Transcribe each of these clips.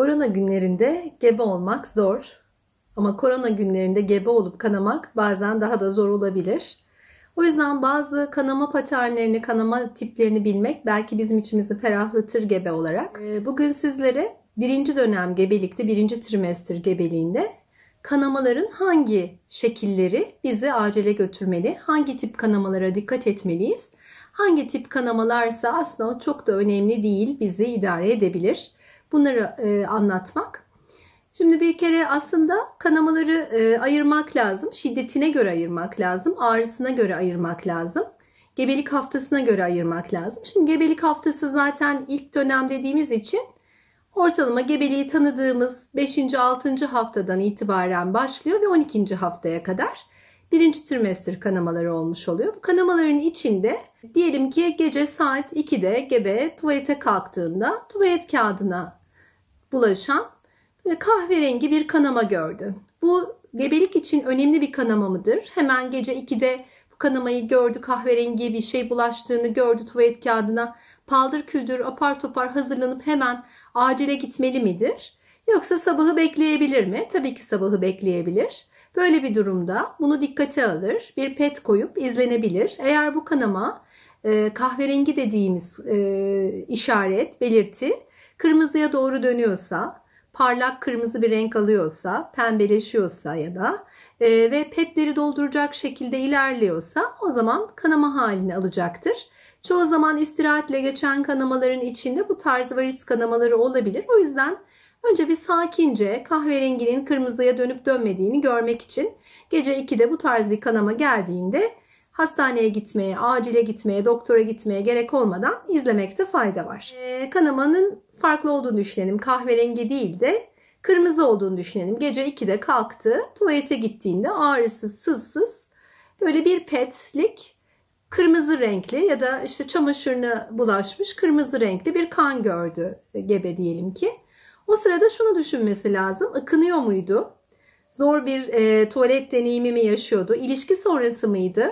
korona günlerinde gebe olmak zor. Ama korona günlerinde gebe olup kanamak bazen daha da zor olabilir. O yüzden bazı kanama paternlerini, kanama tiplerini bilmek belki bizim içimizi ferahlatır gebe olarak. Ee, bugün sizlere birinci dönem gebelikte, birinci trimester gebeliğinde kanamaların hangi şekilleri bizi acele götürmeli, hangi tip kanamalara dikkat etmeliyiz, hangi tip kanamalarsa aslında çok da önemli değil, bizi idare edebilir. Bunları e, anlatmak. Şimdi bir kere aslında kanamaları e, ayırmak lazım. Şiddetine göre ayırmak lazım. Ağrısına göre ayırmak lazım. Gebelik haftasına göre ayırmak lazım. Şimdi gebelik haftası zaten ilk dönem dediğimiz için ortalama gebeliği tanıdığımız 5. 6. haftadan itibaren başlıyor ve 12. haftaya kadar birinci trimester kanamaları olmuş oluyor. Bu kanamaların içinde diyelim ki gece saat 2'de gebe tuvalete kalktığında tuvalet kağıdına bulaşan böyle kahverengi bir kanama gördü. Bu gebelik için önemli bir kanama mıdır? Hemen gece 2'de bu kanamayı gördü, kahverengi bir şey bulaştığını gördü tuvalet kağıdına. Paldır küldür apar topar hazırlanıp hemen acile gitmeli midir? Yoksa sabahı bekleyebilir mi? Tabii ki sabahı bekleyebilir. Böyle bir durumda bunu dikkate alır, bir pet koyup izlenebilir. Eğer bu kanama e, kahverengi dediğimiz e, işaret, belirti kırmızıya doğru dönüyorsa, parlak kırmızı bir renk alıyorsa, pembeleşiyorsa ya da e, ve petleri dolduracak şekilde ilerliyorsa o zaman kanama halini alacaktır. Çoğu zaman istirahatle geçen kanamaların içinde bu tarz varis kanamaları olabilir. O yüzden önce bir sakince kahverenginin kırmızıya dönüp dönmediğini görmek için gece 2'de bu tarz bir kanama geldiğinde hastaneye gitmeye, acile gitmeye, doktora gitmeye gerek olmadan izlemekte fayda var. E, kanamanın farklı olduğunu düşünelim. Kahverengi değil de kırmızı olduğunu düşünelim. Gece 2'de kalktı. Tuvalete gittiğinde ağrısız, sızsız böyle bir petlik kırmızı renkli ya da işte çamaşırına bulaşmış kırmızı renkli bir kan gördü e, gebe diyelim ki. O sırada şunu düşünmesi lazım. Ikınıyor muydu? Zor bir e, tuvalet deneyimi mi yaşıyordu? İlişki sonrası mıydı?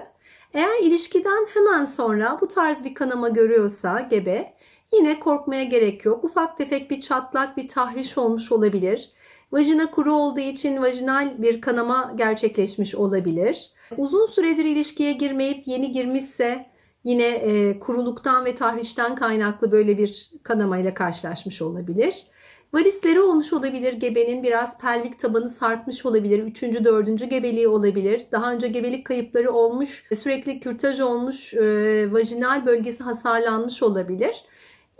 Eğer ilişkiden hemen sonra bu tarz bir kanama görüyorsa gebe Yine korkmaya gerek yok. Ufak tefek bir çatlak, bir tahriş olmuş olabilir. Vajina kuru olduğu için vajinal bir kanama gerçekleşmiş olabilir. Uzun süredir ilişkiye girmeyip yeni girmişse yine e, kuruluktan ve tahrişten kaynaklı böyle bir kanamayla karşılaşmış olabilir. Varisleri olmuş olabilir gebenin biraz pelvik tabanı sarkmış olabilir. Üçüncü, dördüncü gebeliği olabilir. Daha önce gebelik kayıpları olmuş, sürekli kürtaj olmuş, e, vajinal bölgesi hasarlanmış olabilir.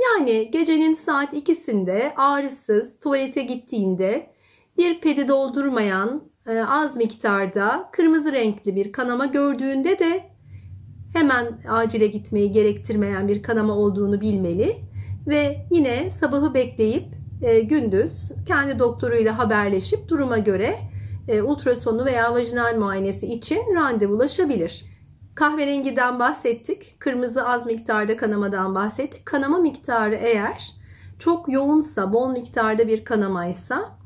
Yani gecenin saat ikisinde ağrısız tuvalete gittiğinde bir pedi doldurmayan e, az miktarda kırmızı renkli bir kanama gördüğünde de hemen acile gitmeyi gerektirmeyen bir kanama olduğunu bilmeli ve yine sabahı bekleyip e, gündüz kendi doktoruyla haberleşip duruma göre e, ultrasonu veya vajinal muayenesi için randevulaşabilir. Kahverengiden bahsettik. Kırmızı az miktarda kanamadan bahsettik. Kanama miktarı eğer çok yoğunsa, bol miktarda bir kanamaysa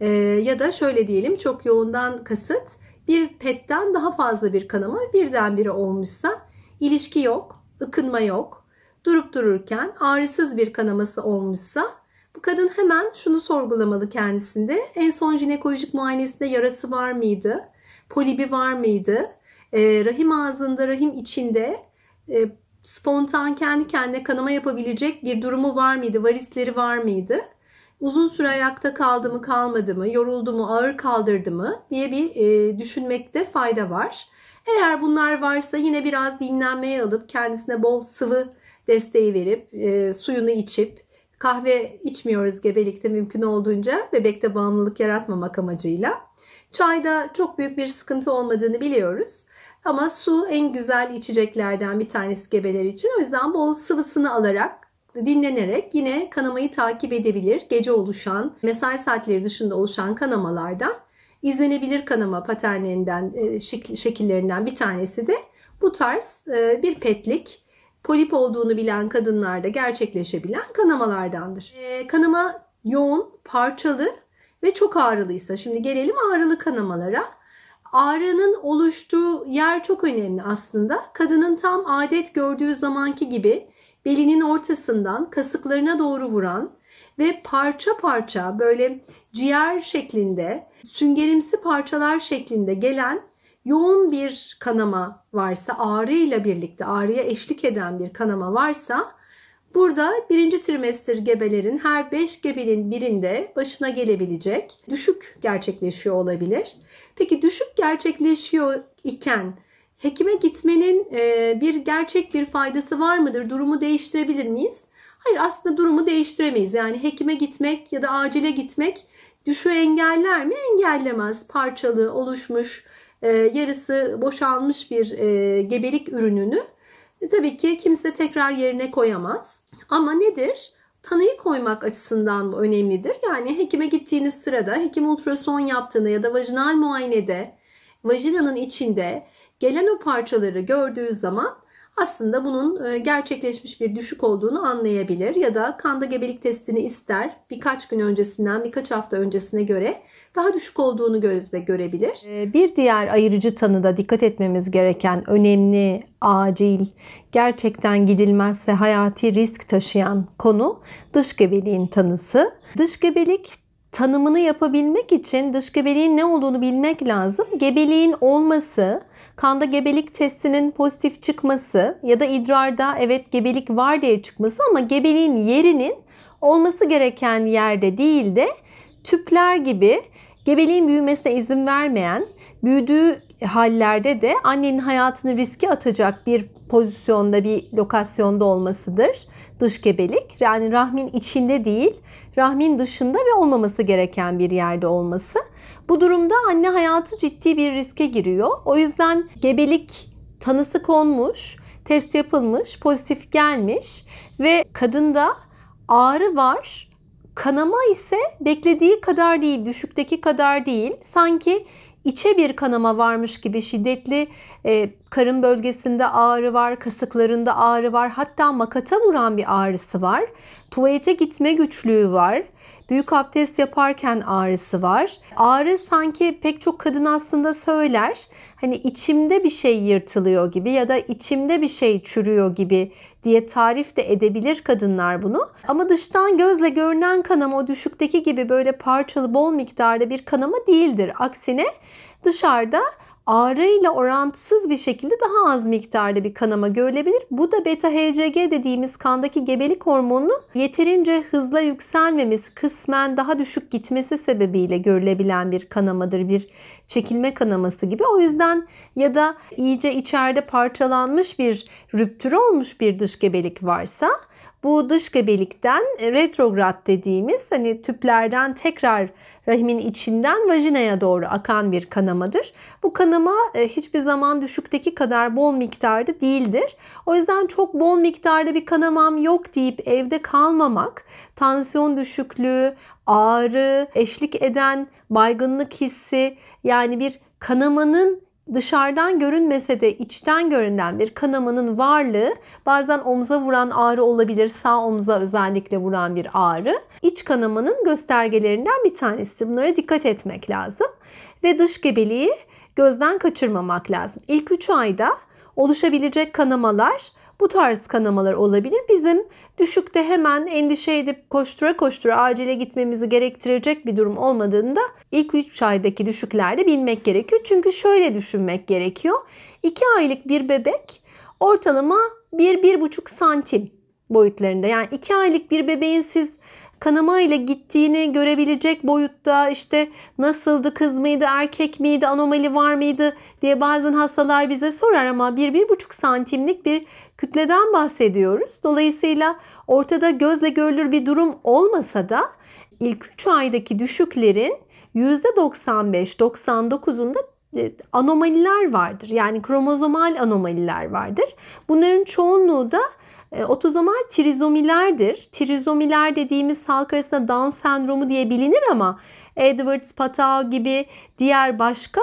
e, ya da şöyle diyelim çok yoğundan kasıt bir petten daha fazla bir kanama birdenbire olmuşsa ilişki yok, ıkınma yok, durup dururken ağrısız bir kanaması olmuşsa bu kadın hemen şunu sorgulamalı kendisinde. En son jinekolojik muayenesinde yarası var mıydı? Polibi var mıydı? Ee, rahim ağzında, rahim içinde e, spontan kendi kendine kanama yapabilecek bir durumu var mıydı? Varisleri var mıydı? Uzun süre ayakta kaldı mı, kalmadı mı, yoruldu mu, ağır kaldırdı mı diye bir e, düşünmekte fayda var. Eğer bunlar varsa yine biraz dinlenmeye alıp kendisine bol sıvı desteği verip e, suyunu içip kahve içmiyoruz gebelikte mümkün olduğunca bebekte bağımlılık yaratmamak amacıyla. Çayda çok büyük bir sıkıntı olmadığını biliyoruz. Ama su en güzel içeceklerden bir tanesi gebeler için. O yüzden bol sıvısını alarak dinlenerek yine kanamayı takip edebilir. Gece oluşan, mesai saatleri dışında oluşan kanamalardan izlenebilir kanama paternlerinden, e, şekillerinden bir tanesi de bu tarz e, bir petlik polip olduğunu bilen kadınlarda gerçekleşebilen kanamalardandır. E, kanama yoğun, parçalı ve çok ağrılıysa, şimdi gelelim ağrılı kanamalara ağrının oluştuğu yer çok önemli aslında. Kadının tam adet gördüğü zamanki gibi belinin ortasından kasıklarına doğru vuran ve parça parça böyle ciğer şeklinde süngerimsi parçalar şeklinde gelen yoğun bir kanama varsa ağrıyla birlikte ağrıya eşlik eden bir kanama varsa Burada birinci trimester gebelerin her 5 gebenin birinde başına gelebilecek düşük gerçekleşiyor olabilir. Peki düşük gerçekleşiyor iken hekime gitmenin e, bir gerçek bir faydası var mıdır? Durumu değiştirebilir miyiz? Hayır aslında durumu değiştiremeyiz. Yani hekime gitmek ya da acile gitmek düşü engeller mi? Engellemez. Parçalı, oluşmuş, e, yarısı boşalmış bir e, gebelik ürününü e, tabii ki kimse tekrar yerine koyamaz. Ama nedir? Tanıyı koymak açısından bu önemlidir. Yani hekime gittiğiniz sırada hekim ultrason yaptığında ya da vajinal muayenede vajinanın içinde gelen o parçaları gördüğü zaman aslında bunun e, gerçekleşmiş bir düşük olduğunu anlayabilir ya da kanda gebelik testini ister birkaç gün öncesinden birkaç hafta öncesine göre daha düşük olduğunu gözle görebilir. E, bir diğer ayırıcı tanıda dikkat etmemiz gereken önemli, acil, gerçekten gidilmezse hayati risk taşıyan konu dış gebeliğin tanısı. Dış gebelik tanımını yapabilmek için dış gebeliğin ne olduğunu bilmek lazım. Gebeliğin olması Kanda gebelik testinin pozitif çıkması ya da idrarda evet gebelik var diye çıkması ama gebeliğin yerinin olması gereken yerde değil de tüpler gibi gebeliğin büyümesine izin vermeyen, büyüdüğü hallerde de annenin hayatını riske atacak bir pozisyonda, bir lokasyonda olmasıdır dış gebelik. Yani rahmin içinde değil, rahmin dışında ve olmaması gereken bir yerde olması. Bu durumda anne hayatı ciddi bir riske giriyor. O yüzden gebelik tanısı konmuş, test yapılmış, pozitif gelmiş ve kadında ağrı var. Kanama ise beklediği kadar değil, düşükteki kadar değil. Sanki içe bir kanama varmış gibi şiddetli e, karın bölgesinde ağrı var, kasıklarında ağrı var. Hatta makata vuran bir ağrısı var. Tuvalete gitme güçlüğü var. Büyük abdest yaparken ağrısı var. Ağrı sanki pek çok kadın aslında söyler. Hani içimde bir şey yırtılıyor gibi ya da içimde bir şey çürüyor gibi diye tarif de edebilir kadınlar bunu. Ama dıştan gözle görünen kanama o düşükteki gibi böyle parçalı bol miktarda bir kanama değildir. Aksine dışarıda ağrıyla orantısız bir şekilde daha az miktarda bir kanama görülebilir. Bu da beta HCG dediğimiz kandaki gebelik hormonunun yeterince hızla yükselmemesi, kısmen daha düşük gitmesi sebebiyle görülebilen bir kanamadır. Bir çekilme kanaması gibi. O yüzden ya da iyice içeride parçalanmış bir rüptür olmuş bir dış gebelik varsa bu dış gebelikten retrograd dediğimiz hani tüplerden tekrar rahimin içinden vajinaya doğru akan bir kanamadır. Bu kanama e, hiçbir zaman düşükteki kadar bol miktarda değildir. O yüzden çok bol miktarda bir kanamam yok deyip evde kalmamak, tansiyon düşüklüğü, ağrı, eşlik eden baygınlık hissi yani bir kanamanın dışarıdan görünmese de içten görünen bir kanamanın varlığı bazen omza vuran ağrı olabilir. Sağ omza özellikle vuran bir ağrı. İç kanamanın göstergelerinden bir tanesi. Bunlara dikkat etmek lazım. Ve dış gebeliği gözden kaçırmamak lazım. İlk 3 ayda oluşabilecek kanamalar bu tarz kanamalar olabilir. Bizim düşükte hemen endişe edip koştura koştura acile gitmemizi gerektirecek bir durum olmadığında ilk 3 aydaki düşüklerde bilmek gerekiyor. Çünkü şöyle düşünmek gerekiyor. 2 aylık bir bebek ortalama 1-1,5 santim boyutlarında. Yani 2 aylık bir bebeğin siz kanama ile gittiğini görebilecek boyutta işte nasıldı kız mıydı erkek miydi anomali var mıydı diye bazen hastalar bize sorar ama 1-1,5 santimlik bir kütleden bahsediyoruz. Dolayısıyla ortada gözle görülür bir durum olmasa da ilk 3 aydaki düşüklerin %95-99'unda e, anomaliler vardır. Yani kromozomal anomaliler vardır. Bunların çoğunluğu da e, otozomal trizomilerdir. Trizomiler dediğimiz halk arasında Down sendromu diye bilinir ama Edwards, Patau gibi diğer başka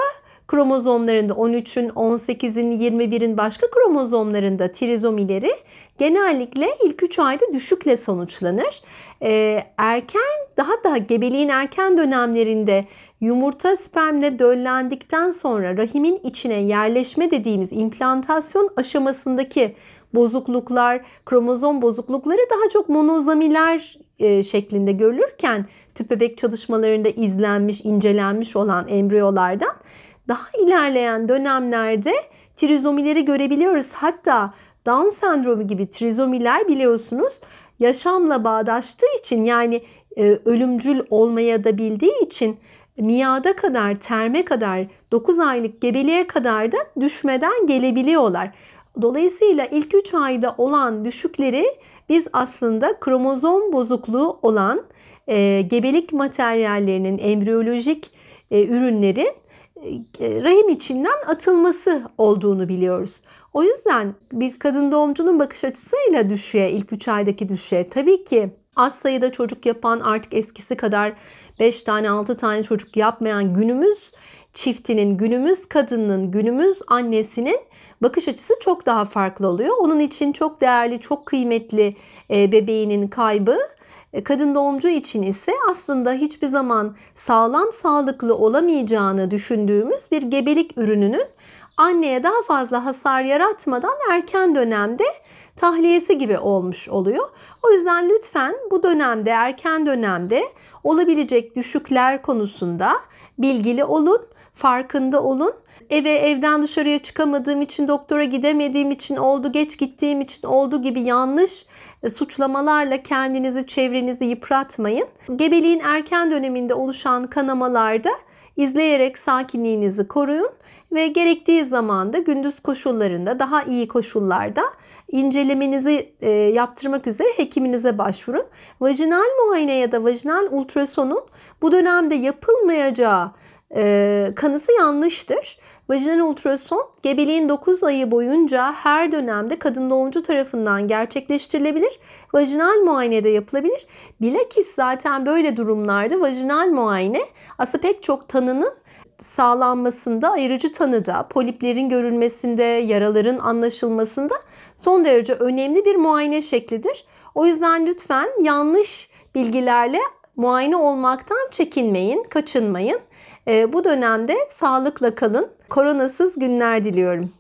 kromozomlarında 13'ün, 18'in, 21'in başka kromozomlarında trizomileri genellikle ilk 3 ayda düşükle sonuçlanır. Ee, erken, daha da gebeliğin erken dönemlerinde yumurta spermle döllendikten sonra rahimin içine yerleşme dediğimiz implantasyon aşamasındaki bozukluklar, kromozom bozuklukları daha çok monozamiler e, şeklinde görülürken tüp bebek çalışmalarında izlenmiş, incelenmiş olan embriyolardan daha ilerleyen dönemlerde trizomileri görebiliyoruz. Hatta Down sendromu gibi trizomiler biliyorsunuz yaşamla bağdaştığı için yani e, ölümcül olmaya da bildiği için miyada kadar, terme kadar, 9 aylık gebeliğe kadar da düşmeden gelebiliyorlar. Dolayısıyla ilk 3 ayda olan düşükleri biz aslında kromozom bozukluğu olan e, gebelik materyallerinin, embriyolojik e, ürünlerin e, rahim içinden atılması olduğunu biliyoruz. O yüzden bir kadın doğumcunun bakış açısıyla düşüğe, ilk 3 aydaki düşüğe tabii ki az sayıda çocuk yapan artık eskisi kadar 5 tane 6 tane çocuk yapmayan günümüz çiftinin, günümüz kadının, günümüz annesinin bakış açısı çok daha farklı oluyor. Onun için çok değerli, çok kıymetli e, bebeğinin kaybı e, kadın doğumcu için ise aslında hiçbir zaman sağlam sağlıklı olamayacağını düşündüğümüz bir gebelik ürününün anneye daha fazla hasar yaratmadan erken dönemde tahliyesi gibi olmuş oluyor. O yüzden lütfen bu dönemde erken dönemde olabilecek düşükler konusunda bilgili olun, farkında olun. Eve evden dışarıya çıkamadığım için, doktora gidemediğim için oldu, geç gittiğim için oldu gibi yanlış e, suçlamalarla kendinizi, çevrenizi yıpratmayın. Gebeliğin erken döneminde oluşan kanamalarda izleyerek sakinliğinizi koruyun ve gerektiği zaman da gündüz koşullarında daha iyi koşullarda incelemenizi e, yaptırmak üzere hekiminize başvurun. Vajinal muayene ya da vajinal ultrasonun bu dönemde yapılmayacağı e, kanısı yanlıştır. Vajinal ultrason gebeliğin 9 ayı boyunca her dönemde kadın doğumcu tarafından gerçekleştirilebilir. Vajinal muayene de yapılabilir. Bilakis zaten böyle durumlarda vajinal muayene aslında pek çok tanının sağlanmasında, ayırıcı tanıda, poliplerin görülmesinde, yaraların anlaşılmasında son derece önemli bir muayene şeklidir. O yüzden lütfen yanlış bilgilerle muayene olmaktan çekinmeyin, kaçınmayın. Ee, bu dönemde sağlıkla kalın. Koronasız günler diliyorum.